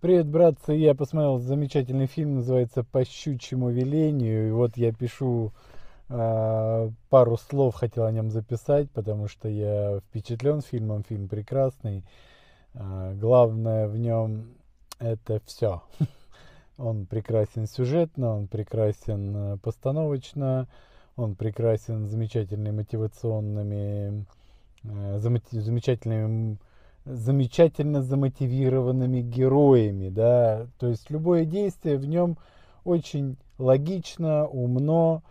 Привет, братцы! Я посмотрел замечательный фильм, называется «По щучьему велению». И вот я пишу э, пару слов, хотел о нем записать, потому что я впечатлен фильмом. Фильм прекрасный. Э, главное в нем это все. Он прекрасен сюжетно, он прекрасен а, постановочно, он прекрасен замечательными мотивационными, э, замечательными замечательно замотивированными героями, да, то есть любое действие в нем очень логично, умно,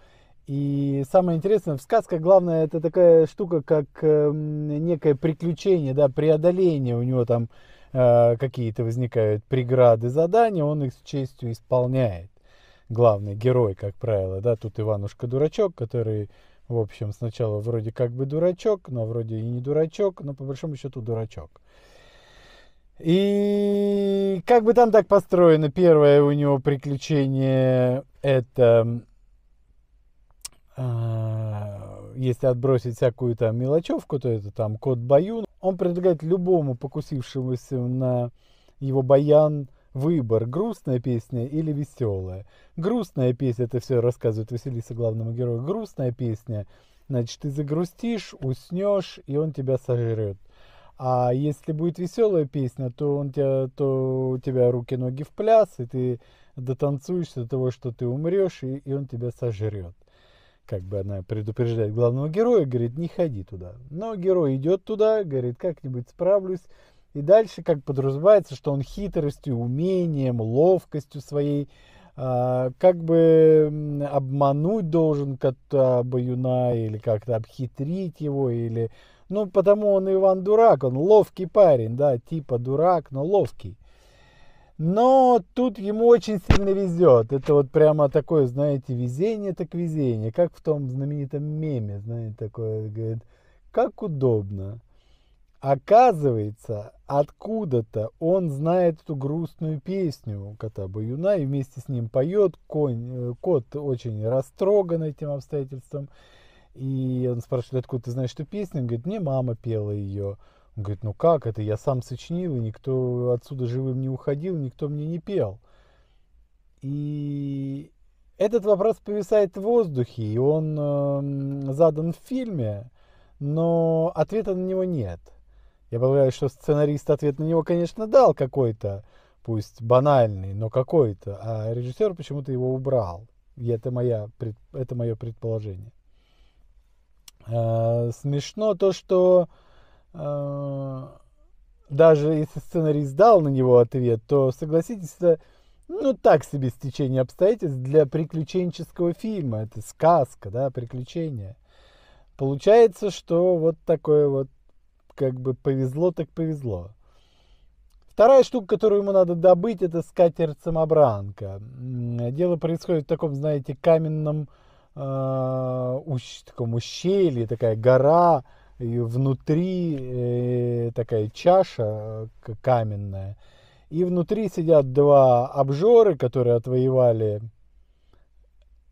и самое интересное, в сказках главное это такая штука, как э, некое приключение, да, преодоление. У него там э, какие-то возникают преграды, задания, он их с честью исполняет. Главный герой, как правило, да, тут Иванушка-дурачок, который в общем, сначала вроде как бы дурачок, но вроде и не дурачок, но по большому счету дурачок. И как бы там так построено, первое у него приключение это, э, если отбросить всякую там мелочевку, то это там кот Баюн. Он предлагает любому покусившемуся на его баян выбор, грустная песня или веселая. Грустная песня, это все рассказывает Василиса главному герою, грустная песня, значит, ты загрустишь, уснешь, и он тебя сожрет. А если будет веселая песня, то, он тебя, то у тебя руки-ноги в пляс, и ты дотанцуешь до того, что ты умрешь, и, и он тебя сожрет. Как бы она предупреждает главного героя, говорит, не ходи туда. Но герой идет туда, говорит, как-нибудь справлюсь, и дальше как подразумевается, что он хитростью, умением, ловкостью своей а, как бы обмануть должен кота Юна или как-то обхитрить его, или... Ну, потому он Иван Дурак, он ловкий парень, да, типа дурак, но ловкий. Но тут ему очень сильно везет. Это вот прямо такое, знаете, везение так везение. Как в том знаменитом меме, знаете, такое, говорит, как удобно. Оказывается, откуда-то он знает эту грустную песню кота Баюна и вместе с ним поет. Конь, э, кот очень растроган этим обстоятельством. И он спрашивает, откуда ты знаешь эту песню? Он говорит, мне мама пела ее. Он говорит, ну как это, я сам сочинил, и никто отсюда живым не уходил, никто мне не пел. И этот вопрос повисает в воздухе, и он эм, задан в фильме, но ответа на него нет – я полагаю, что сценарист ответ на него, конечно, дал какой-то, пусть банальный, но какой-то, а режиссер почему-то его убрал. И это, моя, это мое предположение. А, смешно то, что а, даже если сценарист дал на него ответ, то, согласитесь, это ну, так себе стечение обстоятельств для приключенческого фильма. Это сказка, да, приключения. Получается, что вот такое вот как бы повезло, так повезло. Вторая штука, которую ему надо добыть, это скатерть-самобранка. Дело происходит в таком, знаете, каменном э, ущ, таком ущелье, такая гора, и внутри э, такая чаша э, каменная. И внутри сидят два обжоры, которые отвоевали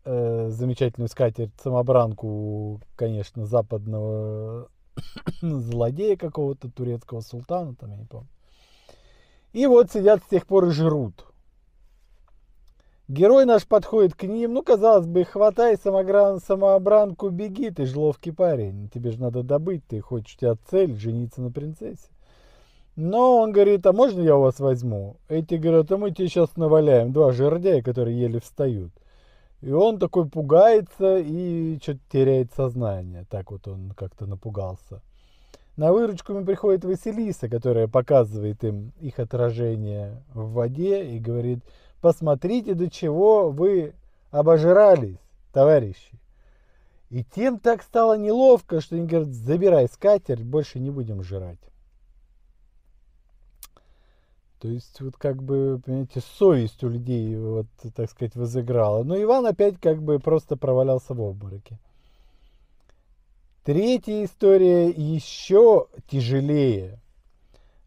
э, замечательную скатерть-самобранку, конечно, западного Ну, злодея какого-то, турецкого султана, там я не помню. И вот сидят с тех пор и жрут. Герой наш подходит к ним, ну, казалось бы, хватай самогран, самообранку, беги, ты же ловкий парень, тебе же надо добыть, ты хочешь, у тебя цель жениться на принцессе. Но он говорит, а можно я у вас возьму? Эти говорят, а мы тебе сейчас наваляем два жердяя, которые еле встают. И он такой пугается и что-то теряет сознание. Так вот он как-то напугался. На выручку им приходит Василиса, которая показывает им их отражение в воде и говорит, посмотрите, до чего вы обожрались, товарищи. И тем так стало неловко, что они говорят, забирай скатерть, больше не будем жрать. То есть, вот как бы, понимаете, совесть у людей, вот, так сказать, возыграла. Но Иван опять как бы просто провалялся в обмороке. Третья история еще тяжелее.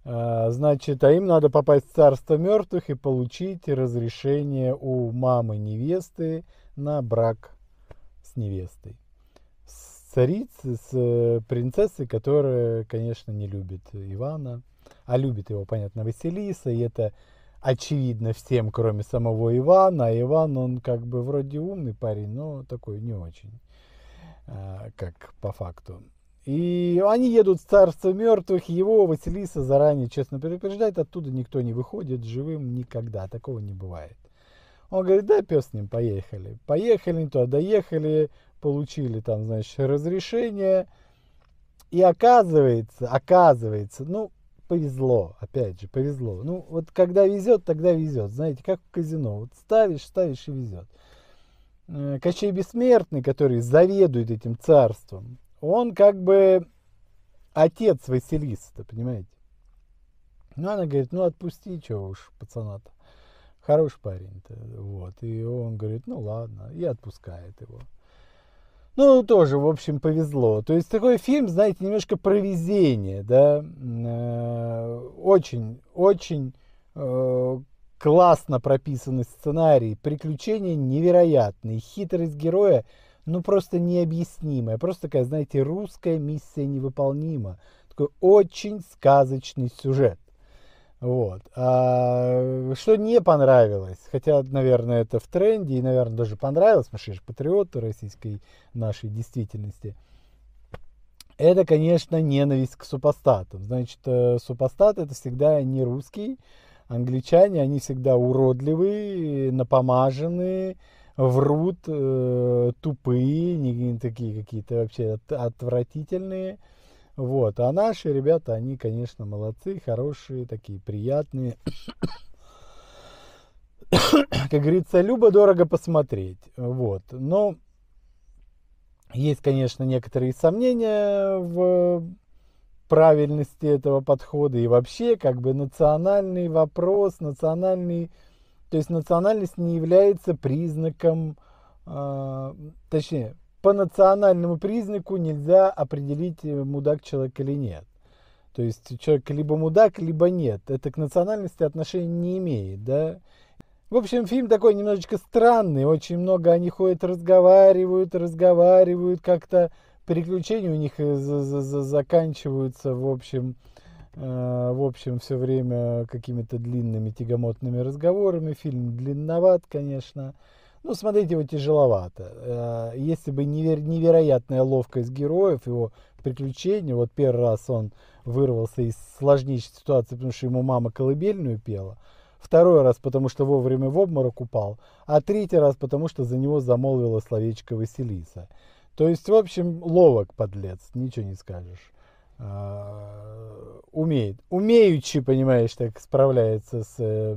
А, значит, а им надо попасть в царство мертвых и получить разрешение у мамы невесты на брак с невестой цариц, с э, принцессой, которая, конечно, не любит Ивана, а любит его, понятно, Василиса, и это очевидно всем, кроме самого Ивана. А Иван, он как бы вроде умный парень, но такой не очень, а, как по факту. И они едут в царство мертвых, его Василиса заранее, честно предупреждает, оттуда никто не выходит живым никогда, такого не бывает. Он говорит, да, пес с ним, поехали. Поехали не то, доехали, получили там, значит, разрешение. И оказывается, оказывается, ну, повезло, опять же, повезло. Ну, вот когда везет, тогда везет. Знаете, как в казино. Вот ставишь, ставишь и везет. Э, Кощей Бессмертный, который заведует этим царством, он как бы отец Василиса, понимаете? Ну, она говорит, ну, отпусти, чего уж, пацана-то. Хороший парень-то, вот. И он говорит, ну ладно, и отпускает его. Ну, тоже, в общем, повезло. То есть такой фильм, знаете, немножко про везение, да. Э, очень, очень э, классно прописанный сценарий, приключения невероятные, хитрость героя, ну, просто необъяснимая. Просто такая, знаете, русская миссия невыполнима. Такой очень сказочный сюжет. Вот. А, что не понравилось, хотя, наверное, это в тренде, и, наверное, даже понравилось, потому что я же патриот российской нашей действительности, это, конечно, ненависть к супостатам. Значит, э, супостат это всегда не русский, англичане, они всегда уродливые, напомаженные, врут, э, тупые, не, не такие какие-то вообще от, отвратительные. Вот. А наши ребята, они, конечно, молодцы, хорошие, такие приятные. как говорится, любо дорого посмотреть. Вот. Но есть, конечно, некоторые сомнения в правильности этого подхода и вообще как бы национальный вопрос, национальный, то есть национальность не является признаком, э, точнее, по национальному признаку нельзя определить, э, мудак человек или нет. То есть человек либо мудак, либо нет. Это к национальности отношения не имеет, да. В общем, фильм такой немножечко странный. Очень много они ходят, разговаривают, разговаривают. Как-то приключения у них э, заканчиваются, в общем, э, в общем, все время какими-то длинными тягомотными разговорами. Фильм длинноват, конечно. Ну, смотрите, его тяжеловато. Э, если бы неверо- невероятная ловкость героев, его приключения, вот первый раз он вырвался из сложнейшей ситуации, потому что ему мама колыбельную пела, второй раз, потому что вовремя в обморок упал, а третий раз, потому что за него замолвила словечко Василиса. То есть, в общем, ловок, подлец, ничего не скажешь. Э, умеет, умеючи, понимаешь, так справляется с э,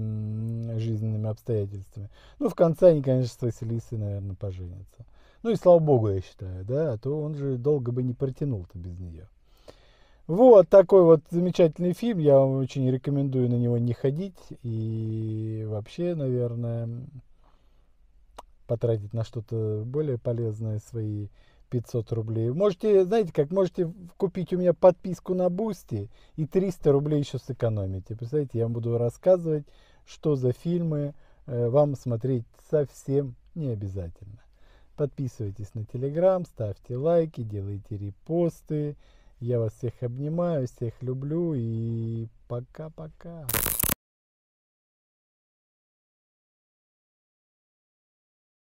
жизненными обстоятельствами. Ну, в конце они, конечно, с Василисой, наверное, поженятся. Ну и слава богу, я считаю, да, а то он же долго бы не протянул-то без нее. Вот такой вот замечательный фильм, я вам очень рекомендую на него не ходить и вообще, наверное, потратить на что-то более полезное свои 500 рублей. Можете, знаете как, можете купить у меня подписку на Бусти и 300 рублей еще сэкономите. Представляете, я буду рассказывать, что за фильмы э, вам смотреть совсем не обязательно. Подписывайтесь на Телеграм, ставьте лайки, делайте репосты. Я вас всех обнимаю, всех люблю и пока-пока.